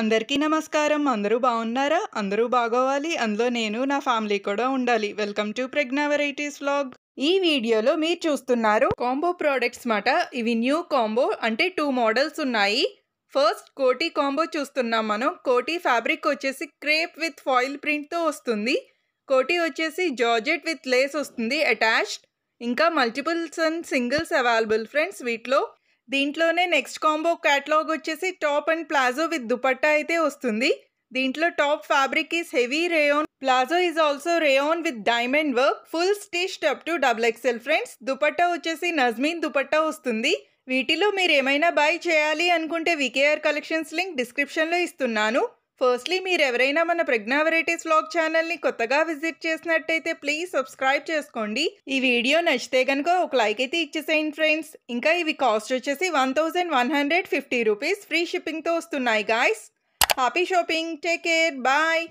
అందరికీ నమస్కారం అందరూ బాగున్నారా అందరూ బాగోవాలి అందులో నేను నా ఫ్యామిలీ కూడా ఉండాలి welcome to Pragna varieties vlog ఈ వీడియోలో మీరు చూస్తున్నారు కాంబో ప్రోడక్ట్స్ మాట ఇవి న్యూ కాంబో అంటే టూ మోడల్స్ ఉన్నాయి ఫస్ట్ కోటి కాంబో చూస్తున్నాం మనం కోటి ఫ్యాబ్రిక్ వచ్చేసి క్రేప్ విత్ ఫాయిల్ ప్రింట్తో వస్తుంది కోటి వచ్చేసి జార్జెట్ విత్ లేస్ వస్తుంది అటాచ్డ్ ఇంకా multiples and singles available friends వీటిలో దీంట్లోనే నెక్స్ట్ కాంబో క్యాటలాగ్ వచ్చేసి top and palazzo with dupatta అయితే వస్తుంది దీంట్లో top fabric is heavy rayon palazzo is also rayon with diamond work full stitched up to double XL friends dupatta వచ్చేసి నజ్మీన్ దుపట్టా వస్తుంది వీటిలో మీరు ఏమైనా బై చేయాలి అనుకుంటే వికేఆర్ కలెక్షన్స్ లింక్ డిస్క్రిప్షన్లో ఇస్తున్నాను ఫస్ట్లీ మీరు ఎవరైనా మన ప్రజ్ఞా వెరైటీస్ వ్లాగ్ ఛానల్ని కొత్తగా విజిట్ చేసినట్టయితే ప్లీజ్ సబ్స్క్రైబ్ చేసుకోండి ఈ వీడియో నచ్చితే కనుక ఒక లైక్ అయితే ఇచ్చేసేయండి ఫ్రెండ్స్ ఇంకా ఇవి కాస్ట్ వచ్చేసి one thousand one hundred fifty rupees free షిప్పింగ్తో వస్తున్నాయి guys happy shopping take care bye